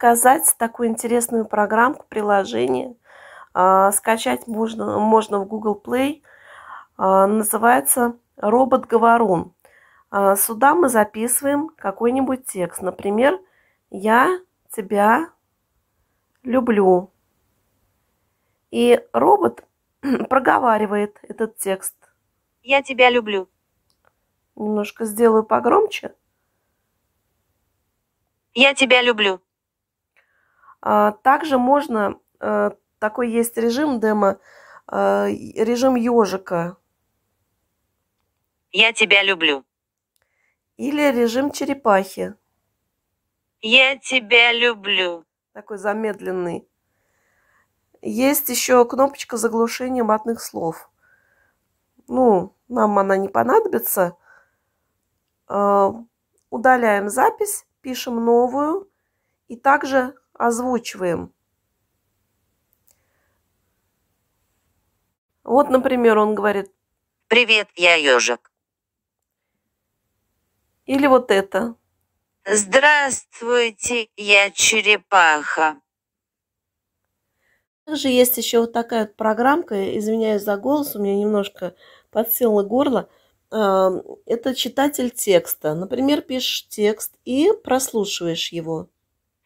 показать такую интересную программку, приложение. А, скачать можно, можно в Google Play. А, называется «Робот-говорун». А, сюда мы записываем какой-нибудь текст. Например, «Я тебя люблю». И робот проговаривает этот текст. «Я тебя люблю». Немножко сделаю погромче. Я тебя люблю. А, также можно, э, такой есть режим демо, а, режим ежика. Я тебя люблю. Или режим черепахи. Я тебя люблю. Такой замедленный. Есть еще кнопочка заглушения матных слов. Ну, нам она не понадобится. А, удаляем запись, пишем новую. И также озвучиваем. Вот, например, он говорит «Привет, я ежик». Или вот это. Здравствуйте, я черепаха. Также есть еще вот такая вот программка, извиняюсь за голос, у меня немножко подсело горло. Эм, это читатель текста. Например, пишешь текст и прослушиваешь его.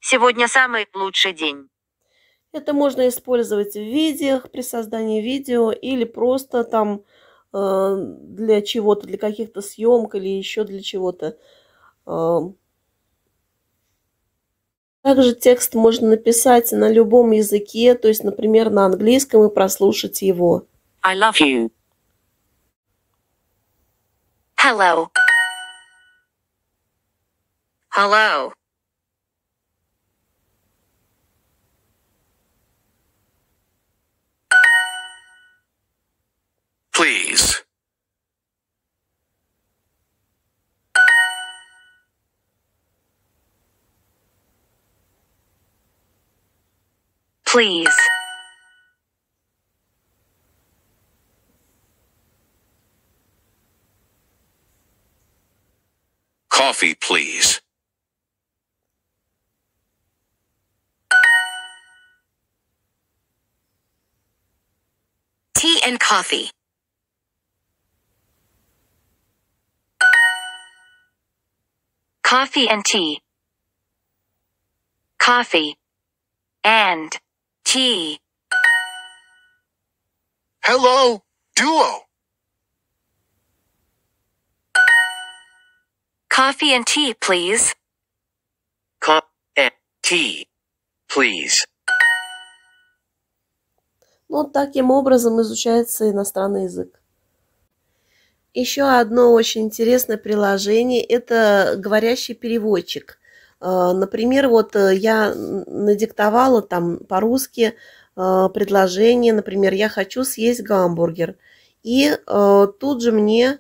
Сегодня самый лучший день. Это можно использовать в видео, при создании видео или просто там э, для чего-то, для каких-то съемок или еще для чего-то. Э. Также текст можно написать на любом языке, то есть, например, на английском и прослушать его. I love you. Hello. Hello. please. Please. Coffee, please. Tea and coffee. Coffee and tea. Coffee. And. Tea. Hello, duo. Coffee and tea, please. Coffee and tea, please. Ну, вот таким образом изучается иностранный язык. Еще одно очень интересное приложение – это говорящий переводчик. Э, например, вот э, я надиктовала там по-русски э, предложение, например, «я хочу съесть гамбургер». И тут же мне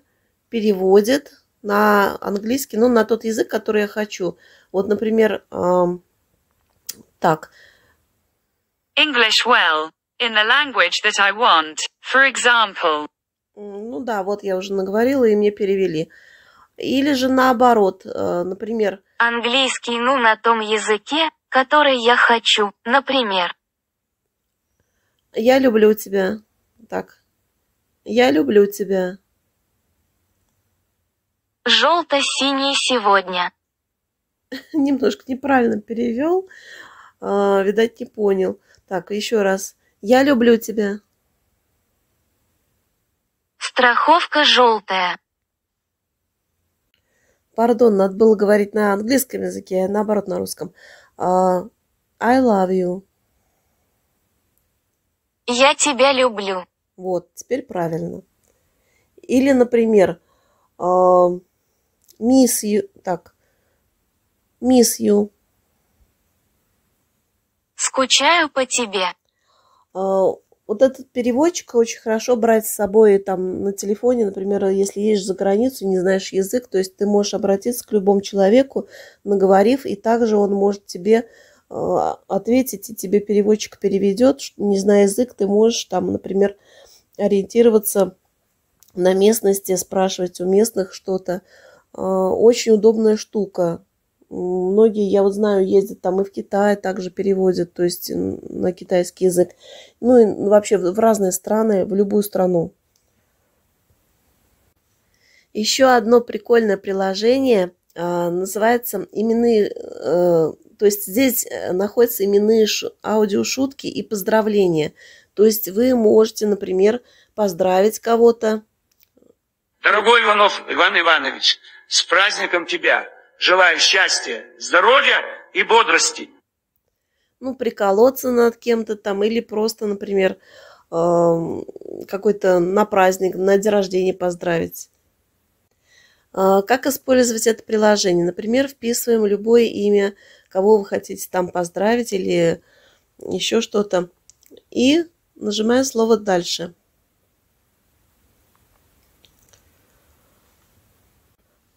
переводит на английский, ну, на тот язык, который я хочу. Вот, например, эм, так. English well, in the language that I want, for example. Ну да, вот я уже наговорила, и мне перевели. Или же наоборот, э, например... Английский, ну, на том языке, который я хочу, например. Я люблю тебя. Так. Я люблю тебя. Желто-синий сегодня. Немножко неправильно перевел. Э, видать, не понял. Так, еще раз. Я люблю тебя. Страховка желтая. Пардон, надо было говорить на английском языке, а наоборот на русском. Uh, I love you. Я тебя люблю. Вот, теперь правильно. Или, например, uh, miss you. Так, miss you. Скучаю по тебе. Uh, вот этот переводчик очень хорошо брать с собой там на телефоне, например, если едешь за границу, не знаешь язык, то есть ты можешь обратиться к любому человеку, наговорив, и также он может тебе а, ответить, и тебе переводчик переведет, не зная язык, ты можешь там, например, ориентироваться на местности, спрашивать у местных что-то. А, очень удобная штука. Многие, я вот знаю, ездят там и в Китай также переводят, то есть на китайский язык. Ну и ну, вообще в разные страны, в любую страну. Еще одно прикольное приложение а, называется именные, э, то есть здесь э, находятся именные аудиошутки и поздравления. То есть вы можете, например, поздравить кого-то. Дорогой Иванов Иван Иванович, с праздником тебя! Желаем счастья, здоровья и бодрости. Ну, приколоться над кем-то там или просто, например, какой-то на праздник, на день рождения поздравить. А, как использовать это приложение? Например, вписываем любое имя, кого вы хотите там поздравить или еще что-то. И нажимаем слово «Дальше».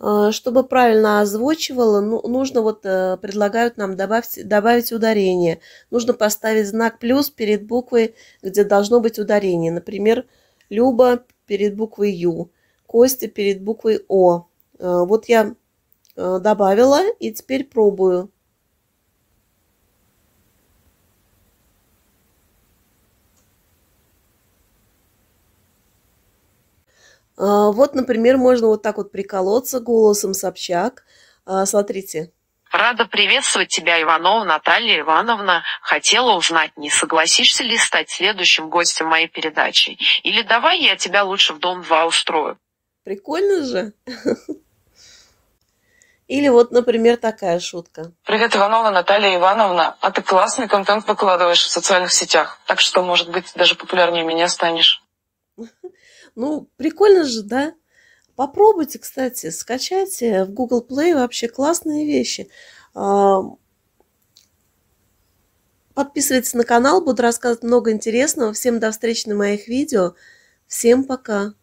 Э, чтобы правильно озвучивала, ну, нужно вот э, предлагают нам добавить, добавить ударение. Нужно поставить знак плюс перед буквой, где должно быть ударение. Например, Люба перед буквой Ю, Костя перед буквой О. Э, вот я добавила и теперь пробую. А, вот, например, можно вот так вот приколоться голосом Собчак. А, смотрите. Рада приветствовать тебя, Иванова Наталья Ивановна. Хотела узнать, не согласишься ли стать следующим гостем моей передачи? Или давай я тебя лучше в Дом-2 устрою? Прикольно же. Или вот, например, такая шутка. Привет, Иванова Наталья Ивановна. А ты классный контент выкладываешь в социальных сетях. Так что, может быть, даже популярнее меня станешь. Ну, прикольно же, да? Попробуйте, кстати, скачайте э, в Google Play вообще классные вещи. А, подписывайтесь на канал, буду рассказывать много интересного. Всем до встречи на моих видео. Всем пока!